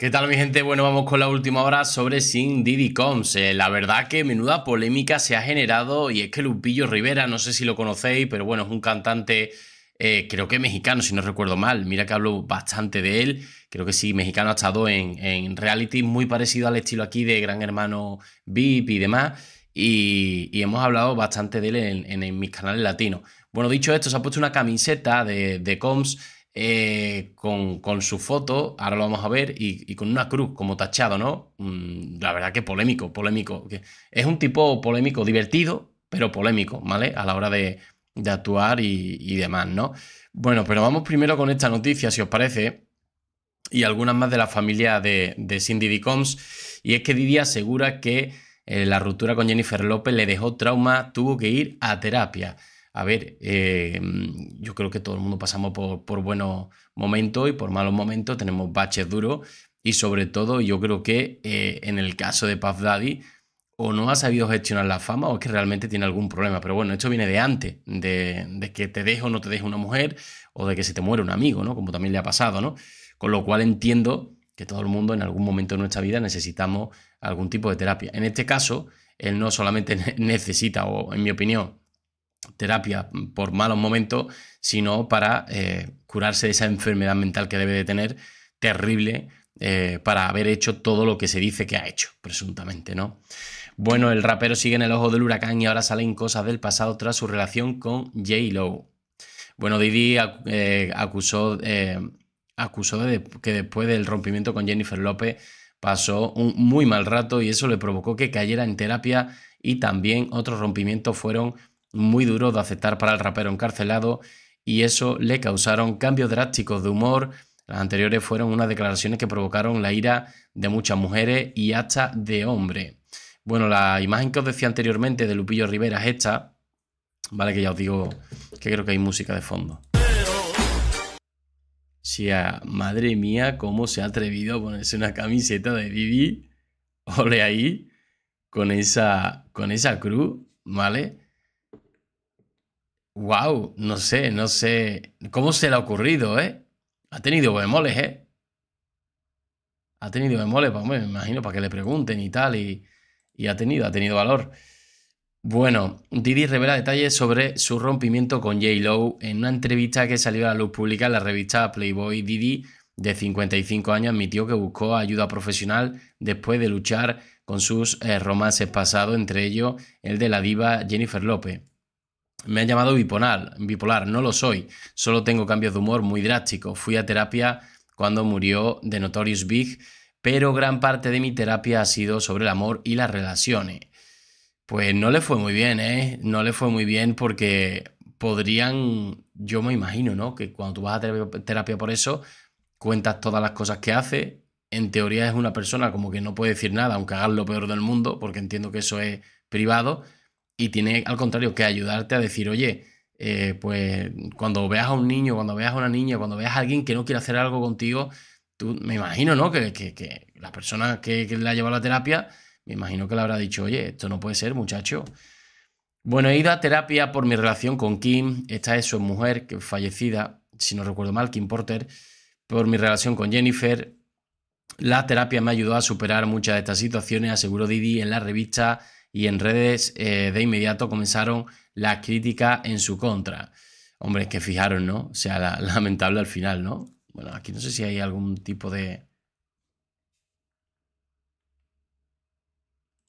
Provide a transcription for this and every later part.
¿Qué tal mi gente? Bueno, vamos con la última hora sobre Sin Diddy Combs. Eh, la verdad que menuda polémica se ha generado y es que Lupillo Rivera, no sé si lo conocéis, pero bueno, es un cantante eh, creo que mexicano, si no recuerdo mal. Mira que hablo bastante de él, creo que sí, mexicano ha estado en, en reality muy parecido al estilo aquí de Gran Hermano VIP y demás. Y, hemos hablado bastante de él en, mis canales latinos. Bueno, dicho esto, se ha puesto una camiseta de, de Combs eh, con, su foto, ahora lo vamos a ver, y, con una cruz como tachado, ¿no? Mm, la verdad que polémico, polémico. Es un tipo polémico, divertido, pero polémico, ¿vale? A la hora de, actuar y, demás, ¿no? Bueno, pero vamos primero con esta noticia, si os parece, y algunas más de la familia de, de Cindy Combs y es que Didi asegura que eh, la ruptura con Jennifer López le dejó trauma, tuvo que ir a terapia a ver, em, yo creo que todo el mundo pasamos por, buenos momentos y por malos momentos, tenemos baches duros y sobre todo yo creo que eh, en el caso de Puff Daddy o no ha sabido gestionar la fama o es que realmente tiene algún problema. Pero bueno, esto viene de antes, de, que te deje o no te deje una mujer o de que se te muere un amigo, ¿no? Como también le ha pasado, ¿no? Con lo cual entiendo que todo el mundo en algún momento de nuestra vida necesitamos algún tipo de terapia. En este caso, él no solamente necesita, o en mi opinión, terapia por malos momentos, sino para eh, curarse de esa enfermedad mental que debe de tener terrible eh, para haber hecho todo lo que se dice que ha hecho, presuntamente, ¿no? Bueno, el rapero sigue en el ojo del huracán y ahora salen cosas del pasado tras su relación con j Lowe. Bueno, Didi eh, acusó, acusó de que después del rompimiento con Jennifer López pasó un muy mal rato y eso le provocó que cayera en terapia y también otros rompimientos fueron muy duro de aceptar para el rapero encarcelado y eso le causaron cambios drásticos de humor. Las anteriores fueron unas declaraciones que provocaron la ira de muchas mujeres y hasta de hombres. Bueno, la imagen que os decía anteriormente de Lupillo Rivera es esta. Vale, que ya os digo que creo que hay música de fondo. Sí, madre mía, cómo se ha atrevido a ponerse una camiseta de Bibi. Ole ahí, con esa, con esa cruz, ¿vale? Wow, no sé, no sé cómo se le ha ocurrido, ¿eh? Ha tenido bemoles, ¿eh? Ha tenido bemoles, pues, me imagino, para que le pregunten y tal, y, ha tenido, ha tenido valor. Bueno, Didi revela detalles sobre su rompimiento con j Lowe en una entrevista que salió a la luz pública en la revista Playboy. Didi, de 55 años, admitió que buscó ayuda profesional después de luchar con sus eh, romances pasados, entre ellos el de la diva Jennifer López. Me ha llamado bipolar, bipolar, no lo soy, solo tengo cambios de humor muy drásticos. Fui a terapia cuando murió de Notorious Big, pero gran parte de mi terapia ha sido sobre el amor y las relaciones. Pues no le fue muy bien, ¿eh? No le fue muy bien porque podrían, yo me imagino, ¿no? Que cuando tú vas a terapia por eso, cuentas todas las cosas que hace. En teoría es una persona como que no puede decir nada, aunque hagas lo peor del mundo, porque entiendo que eso es privado, y tiene al contrario que ayudarte a decir, oye, eh, pues cuando veas a un niño, cuando veas a una niña, cuando veas a alguien que no quiere hacer algo contigo, tú me imagino, ¿no? Que, que, que la persona que, le ha llevado la terapia, me imagino que le habrá dicho, oye, esto no puede ser, muchacho. Bueno, he ido a terapia por mi relación con Kim, esta es su mujer que fallecida, si no recuerdo mal, Kim Porter, por mi relación con Jennifer. La terapia me ayudó a superar muchas de estas situaciones, aseguró Didi en la revista y en redes eh, de inmediato comenzaron la crítica en su contra. Hombre, que fijaron, ¿no? O sea, lamentable al final, ¿no? Bueno, aquí no sé si hay algún tipo de...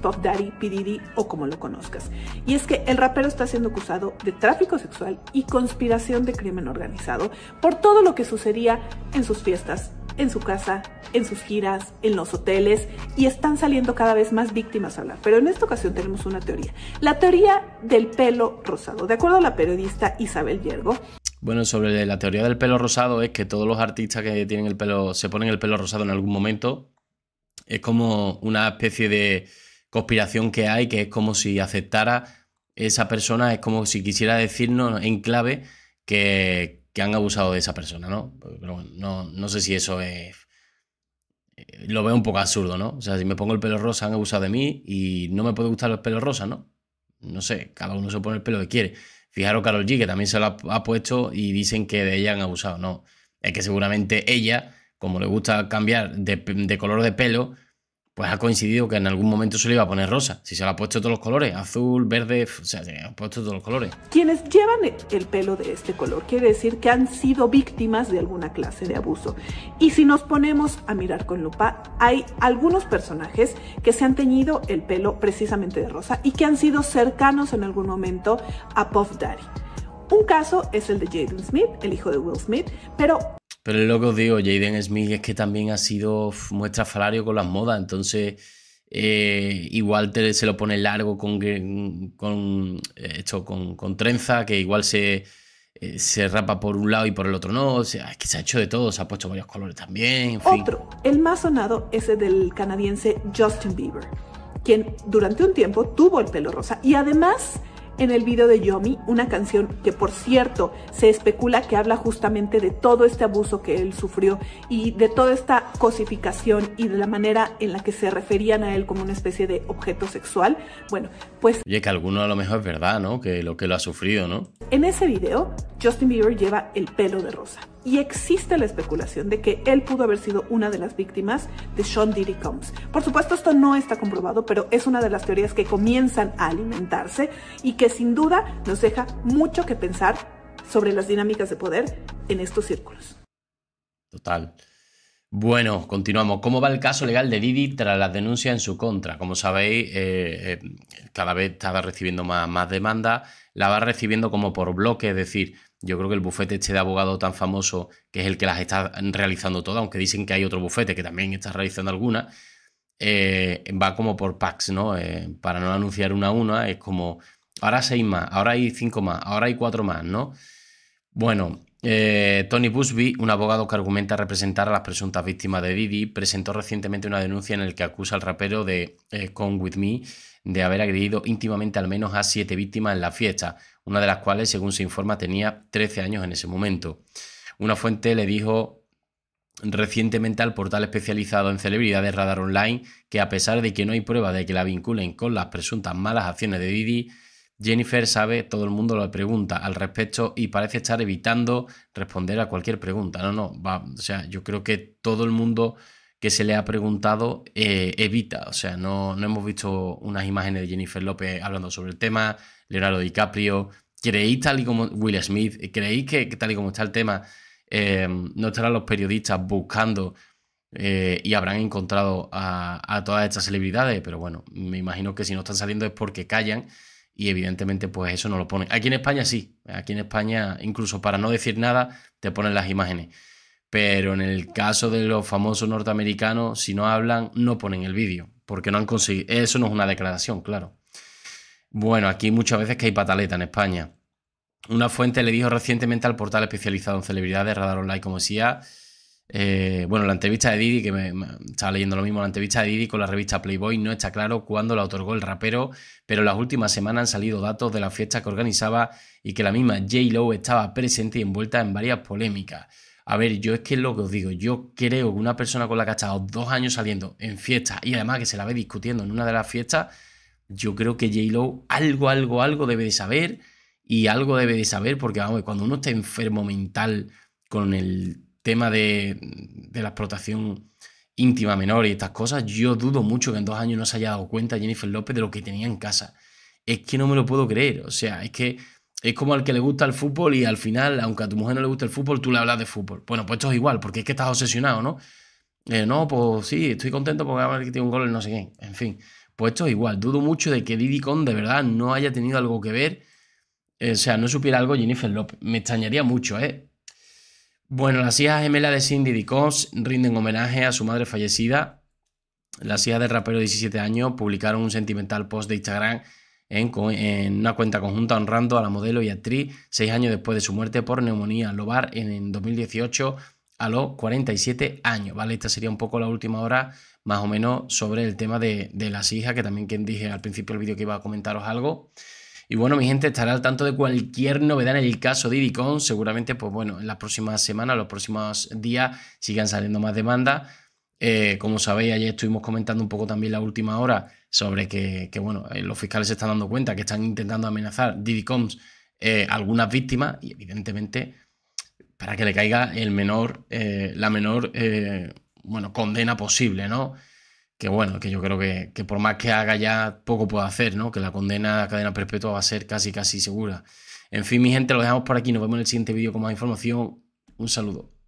Pop Daddy, P.D.D. o como lo conozcas. Y es que el rapero está siendo acusado de tráfico sexual y conspiración de crimen organizado por todo lo que sucedía en sus fiestas en su casa, en sus giras, en los hoteles y están saliendo cada vez más víctimas a hablar. Pero en esta ocasión tenemos una teoría, la teoría del pelo rosado. De acuerdo a la periodista Isabel Yergo, bueno, sobre la teoría del pelo rosado es que todos los artistas que tienen el pelo se ponen el pelo rosado en algún momento. Es como una especie de conspiración que hay, que es como si aceptara esa persona, es como si quisiera decirnos en clave que, que han abusado de esa persona, ¿no? Pero no, no sé si eso es... Eh, lo veo un poco absurdo, ¿no? O sea, si me pongo el pelo rosa, han abusado de mí y no me puede gustar el pelo rosa, ¿no? No sé, cada uno se pone el pelo que quiere. Fijaros Carol G, que también se lo ha, puesto y dicen que de ella han abusado. No, es que seguramente ella, como le gusta cambiar de color de pelo, pues ha coincidido que en algún momento se le iba a poner rosa. Si se le ha puesto todos los colores, azul, verde, o sea, se le ha puesto todos los colores. Quienes llevan e, el pelo de este color quiere decir que han sido víctimas de alguna clase de abuso. Y si nos ponemos a mirar con lupa, hay algunos personajes que se han teñido el pelo precisamente de rosa y que han sido cercanos en algún momento a Puff Daddy. Un caso es el de Jaden Smith, el hijo de Will Smith, pero pero es lo que os digo, Jaden Smith es que también ha sido muestra falario con las modas, entonces eh, igual se lo pone largo con, con eh, esto, con, con trenza, que igual se, eh, se rapa por un lado y por el otro no. O sea, es que se ha hecho de todo, se ha puesto varios colores también. Otro, el más sonado es el del canadiense Justin Bieber, quien durante un tiempo tuvo el pelo rosa y además en el video de Yomi, una canción que por cierto se especula que habla justamente de todo este abuso que él sufrió y de toda esta cosificación y de la manera en la que se referían a él como una especie de objeto sexual. Bueno, pues... Oye, que alguno a lo mejor es verdad, ¿no? Que lo que lo ha sufrido, ¿no? En ese video, Justin Bieber lleva el pelo de rosa. Y existe la especulación de que él pudo haber sido una de las víctimas de Sean Diddy Combs. Por supuesto, esto no está comprobado, pero es una de las teorías que comienzan a alimentarse y que sin duda nos deja mucho que pensar sobre las dinámicas de poder en estos círculos. Total. Bueno, continuamos. ¿Cómo va el caso legal de Didi tras las denuncias en su contra? Como sabéis, eh, eh, cada vez estaba recibiendo más, demanda, demandas, la va recibiendo como por bloque, es decir, yo creo que el bufete este de abogado tan famoso, que es el que las está realizando todas, aunque dicen que hay otro bufete que también está realizando algunas, eh, va como por packs, ¿no? para no anunciar una a una, es como, ahora seis más, ahora hay cinco más, ahora hay cuatro más, ¿no? Bueno, eh, Tony Busby, un abogado que argumenta representar a las presuntas víctimas de Didi, presentó recientemente una denuncia en la que acusa al rapero de eh, Come With Me de haber agredido íntimamente al menos a siete víctimas en la fiesta, una de las cuales, según se informa, tenía 13 años en ese momento. Una fuente le dijo recientemente al portal especializado en celebridades Radar Online que a pesar de que no hay prueba de que la vinculen con las presuntas malas acciones de Didi, Jennifer sabe, todo el mundo le pregunta al respecto y parece estar evitando responder a cualquier pregunta. No, no, va, o sea, yo creo que todo el mundo que se le ha preguntado eh, evita. O sea, no, no hemos visto unas imágenes de Jennifer López hablando sobre el tema, Leonardo DiCaprio. ¿Creéis tal y como Will Smith? ¿Creéis que, tal y como está el tema, eh, no estarán los periodistas buscando eh, y habrán encontrado a, a todas estas celebridades? Pero bueno, me imagino que si no están saliendo es porque callan y evidentemente pues eso no lo ponen. Aquí en España sí, aquí en España incluso para no decir nada te ponen las imágenes. Pero en el caso de los famosos norteamericanos, si no hablan, no ponen el vídeo, porque no han conseguido... Eso no es una declaración, claro. Bueno, aquí muchas veces que hay pataleta en España. Una fuente le dijo recientemente al portal especializado en celebridades Radar Online como decía... Eh, bueno, la entrevista de Didi, que me, estaba leyendo lo mismo, la entrevista de Didi con la revista Playboy no está claro cuándo la otorgó el rapero, pero las últimas semanas han salido datos de la fiesta que organizaba y que la misma J. Lo estaba presente y envuelta en varias polémicas. A ver, yo es que es lo que os digo, yo creo que una persona con la que ha estado dos años saliendo en fiesta y además que se la ve discutiendo en una de las fiestas, yo creo que J. Lo algo, algo, algo debe de saber y algo debe de saber porque, vamos, cuando uno está enfermo mental con el tema de, la explotación íntima menor y estas cosas, yo dudo mucho que en dos años no se haya dado cuenta Jennifer López de lo que tenía en casa. Es que no me lo puedo creer, o sea, es que es como al que le gusta el fútbol y al final, aunque a tu mujer no le guste el fútbol, tú le hablas de fútbol. Bueno, pues esto es igual, porque es que estás obsesionado, ¿no? Eh, no, pues sí, estoy contento porque ver que tiene un gol y no sé qué. En fin, pues esto es igual. Dudo mucho de que Didi Con de verdad no haya tenido algo que ver, eh, o sea, no supiera algo Jennifer López. Me extrañaría mucho, ¿eh? Bueno, las hijas gemelas de Cindy Dicos rinden homenaje a su madre fallecida. Las hijas del rapero de 17 años publicaron un sentimental post de Instagram en, una cuenta conjunta honrando a la modelo y actriz seis años después de su muerte por neumonía lobar en, en 2018 a los 47 años. ¿vale? Esta sería un poco la última hora más o menos sobre el tema de, las hijas, que también quien dije al principio del vídeo que iba a comentaros algo. Y bueno, mi gente estará al tanto de cualquier novedad en el caso de Idicon. Seguramente, pues bueno, en las próximas semanas, los próximos días sigan saliendo más demandas. Eh, como sabéis, ayer estuvimos comentando un poco también la última hora sobre que, bueno, eh, los fiscales se están dando cuenta que están intentando amenazar Didicoms eh, algunas víctimas y evidentemente para que le caiga el menor, eh, la menor bueno, condena posible, ¿no? que bueno, que yo creo que, por más que haga ya poco puede hacer, ¿no? Que la condena a cadena perpetua va a ser casi, casi segura. En fin, mi gente, lo dejamos por aquí. Nos vemos en el siguiente vídeo con más información. Un saludo.